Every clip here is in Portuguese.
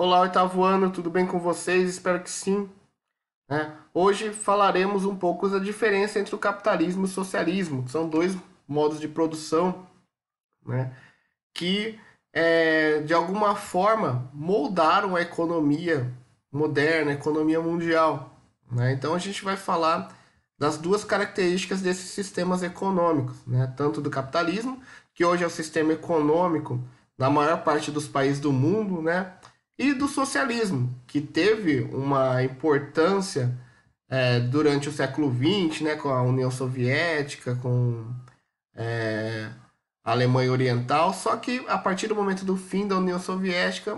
Olá, oitavo ano, tudo bem com vocês? Espero que sim. É. Hoje falaremos um pouco da diferença entre o capitalismo e o socialismo. São dois modos de produção né, que, é, de alguma forma, moldaram a economia moderna, a economia mundial. Né? Então, a gente vai falar das duas características desses sistemas econômicos, né? tanto do capitalismo, que hoje é o sistema econômico da maior parte dos países do mundo, né? e do socialismo, que teve uma importância é, durante o século XX, né, com a União Soviética, com é, a Alemanha Oriental, só que a partir do momento do fim da União Soviética,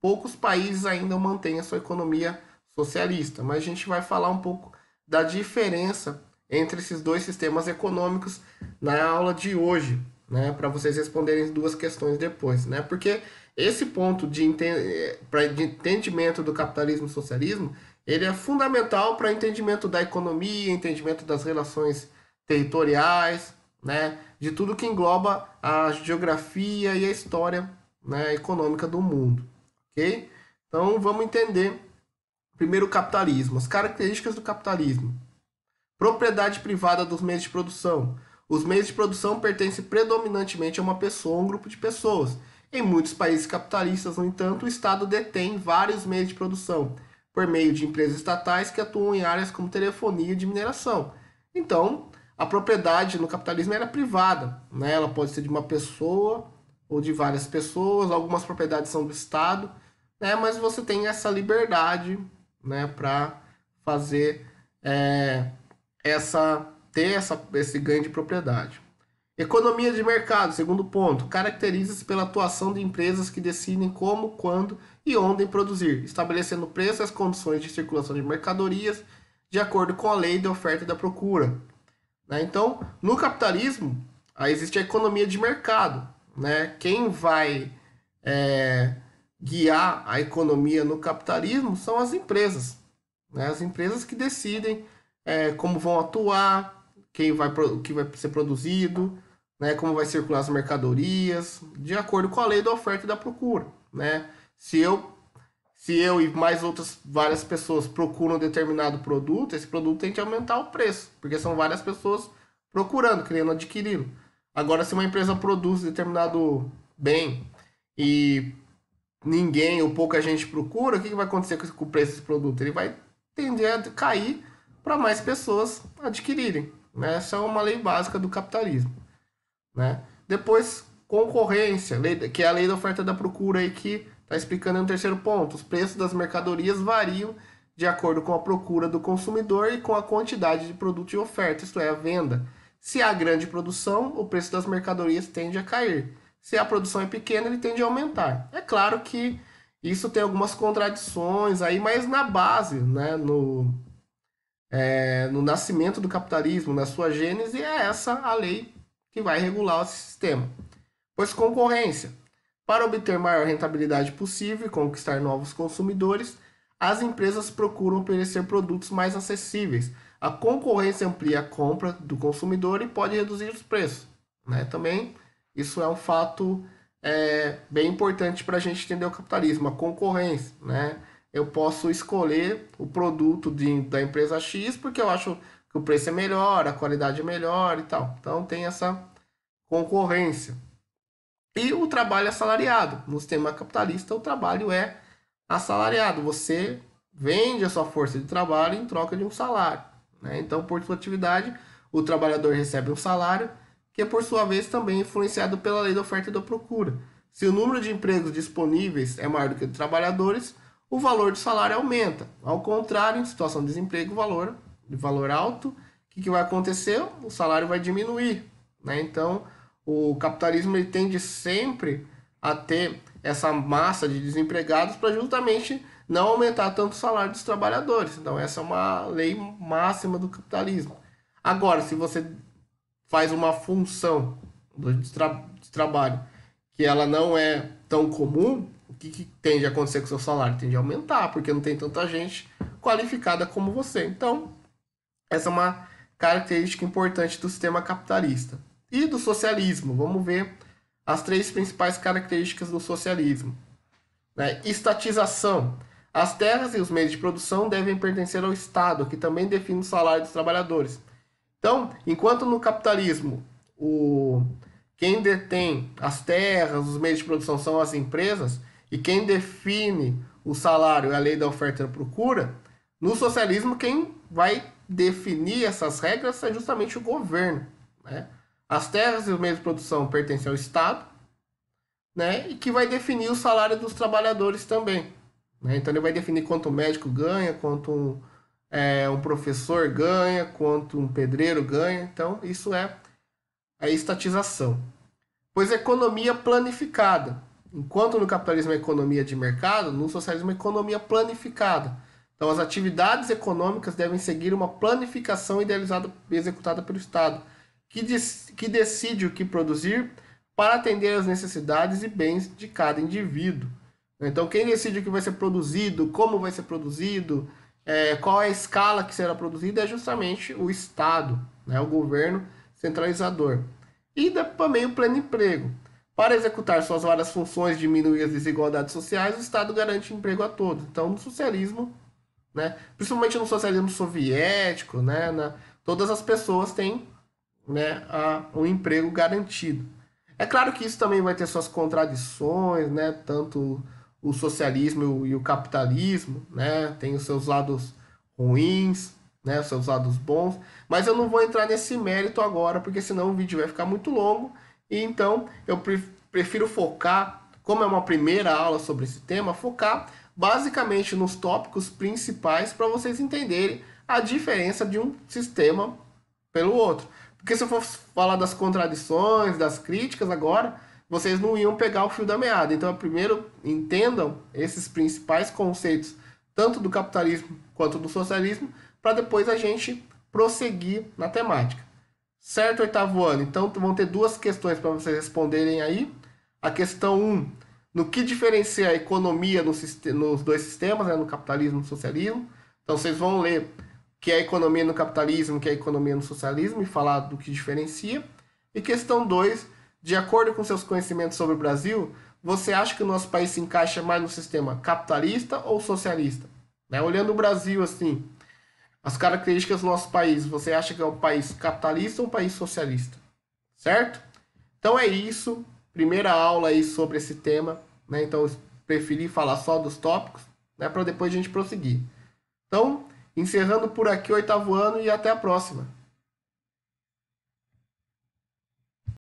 poucos países ainda mantêm a sua economia socialista, mas a gente vai falar um pouco da diferença entre esses dois sistemas econômicos na aula de hoje, né, para vocês responderem duas questões depois, né? Porque esse ponto de, eh, de entendimento do capitalismo e socialismo, ele é fundamental para entendimento da economia, entendimento das relações territoriais, né, de tudo que engloba a geografia e a história né, econômica do mundo, ok? Então vamos entender primeiro o capitalismo, as características do capitalismo, propriedade privada dos meios de produção. Os meios de produção pertencem predominantemente a uma pessoa, a um grupo de pessoas. Em muitos países capitalistas, no entanto, o Estado detém vários meios de produção, por meio de empresas estatais que atuam em áreas como telefonia e de mineração. Então, a propriedade no capitalismo era privada, né? ela pode ser de uma pessoa ou de várias pessoas, algumas propriedades são do Estado, né? mas você tem essa liberdade né? para fazer é, essa ter essa, esse ganho de propriedade. Economia de mercado, segundo ponto, caracteriza-se pela atuação de empresas que decidem como, quando e onde produzir, estabelecendo preços, e as condições de circulação de mercadorias de acordo com a lei da oferta e da procura. Né? Então, no capitalismo, existe a economia de mercado. Né? Quem vai é, guiar a economia no capitalismo são as empresas. Né? As empresas que decidem é, como vão atuar, quem vai, o que vai ser produzido, né, como vai circular as mercadorias, de acordo com a lei da oferta e da procura, né? Se eu se eu e mais outras várias pessoas procuram um determinado produto, esse produto tem que aumentar o preço, porque são várias pessoas procurando, querendo adquiri-lo. Agora, se uma empresa produz determinado bem e ninguém ou pouca gente procura, o que vai acontecer com o preço desse produto? Ele vai tender a cair para mais pessoas adquirirem. Né? Essa é uma lei básica do capitalismo. Né? Depois, concorrência, que é a lei da oferta e da procura aí que está explicando no terceiro ponto. Os preços das mercadorias variam de acordo com a procura do consumidor e com a quantidade de produto e oferta, isto é, a venda. Se há grande produção, o preço das mercadorias tende a cair. Se a produção é pequena, ele tende a aumentar. É claro que isso tem algumas contradições aí, mas na base, né, no, é, no nascimento do capitalismo, na sua gênese, é essa a lei que vai regular esse sistema. Pois concorrência. Para obter maior rentabilidade possível e conquistar novos consumidores, as empresas procuram oferecer produtos mais acessíveis. A concorrência amplia a compra do consumidor e pode reduzir os preços. Né? Também isso é um fato é, bem importante para a gente entender o capitalismo, a concorrência. Né? Eu posso escolher o produto de, da empresa X porque eu acho o preço é melhor, a qualidade é melhor e tal. Então tem essa concorrência. E o trabalho é assalariado. No sistema capitalista, o trabalho é assalariado. Você vende a sua força de trabalho em troca de um salário. Né? Então, por sua atividade, o trabalhador recebe um salário que, é, por sua vez, também é influenciado pela lei da oferta e da procura. Se o número de empregos disponíveis é maior do que o de trabalhadores, o valor do salário aumenta. Ao contrário, em situação de desemprego, o valor de valor alto, o que, que vai acontecer? O salário vai diminuir. Né? Então, o capitalismo ele tende sempre a ter essa massa de desempregados para justamente não aumentar tanto o salário dos trabalhadores. Então, essa é uma lei máxima do capitalismo. Agora, se você faz uma função de, tra de trabalho que ela não é tão comum, o que, que tende a acontecer com o seu salário? Tende a aumentar, porque não tem tanta gente qualificada como você. Então, essa é uma característica importante do sistema capitalista. E do socialismo, vamos ver as três principais características do socialismo. Né? Estatização. As terras e os meios de produção devem pertencer ao Estado, que também define o salário dos trabalhadores. Então, enquanto no capitalismo o, quem detém as terras, os meios de produção são as empresas, e quem define o salário é a lei da oferta e da procura, no socialismo quem vai definir essas regras é justamente o governo. Né? As terras e os meios de produção pertencem ao Estado, né? e que vai definir o salário dos trabalhadores também. Né? Então ele vai definir quanto o médico ganha, quanto um, é, um professor ganha, quanto um pedreiro ganha. Então isso é a é estatização. Pois economia planificada. Enquanto no capitalismo é economia de mercado, no socialismo é economia planificada então, as atividades econômicas devem seguir uma planificação idealizada e executada pelo Estado, que, diz, que decide o que produzir para atender às necessidades e bens de cada indivíduo. Então, quem decide o que vai ser produzido, como vai ser produzido, é, qual é a escala que será produzida é justamente o Estado, né, o governo centralizador. E também o pleno emprego. Para executar suas várias funções e diminuir as desigualdades sociais, o Estado garante emprego a todos. Então, no socialismo, né? Principalmente no socialismo soviético, né? Na, todas as pessoas têm né, a, um emprego garantido. É claro que isso também vai ter suas contradições, né? Tanto o socialismo e o capitalismo, né? Tem os seus lados ruins, né? Os seus lados bons. Mas eu não vou entrar nesse mérito agora, porque senão o vídeo vai ficar muito longo. E então eu prefiro focar, como é uma primeira aula sobre esse tema, focar basicamente nos tópicos principais para vocês entenderem a diferença de um sistema pelo outro. Porque se eu fosse falar das contradições, das críticas agora, vocês não iam pegar o fio da meada. Então, primeiro, entendam esses principais conceitos, tanto do capitalismo quanto do socialismo, para depois a gente prosseguir na temática. Certo, oitavo ano? Então, vão ter duas questões para vocês responderem aí. A questão 1, um, no que diferencia a economia no, nos dois sistemas, né, no capitalismo e no socialismo. Então vocês vão ler que é a economia no capitalismo, que é a economia no socialismo e falar do que diferencia. E questão 2, de acordo com seus conhecimentos sobre o Brasil, você acha que o nosso país se encaixa mais no sistema capitalista ou socialista? Né? Olhando o Brasil assim, as características do nosso país, você acha que é um país capitalista ou um país socialista? Certo? Então é isso, primeira aula aí sobre esse tema né? Então eu preferi falar só dos tópicos, né? Para depois a gente prosseguir. Então, encerrando por aqui o oitavo ano e até a próxima.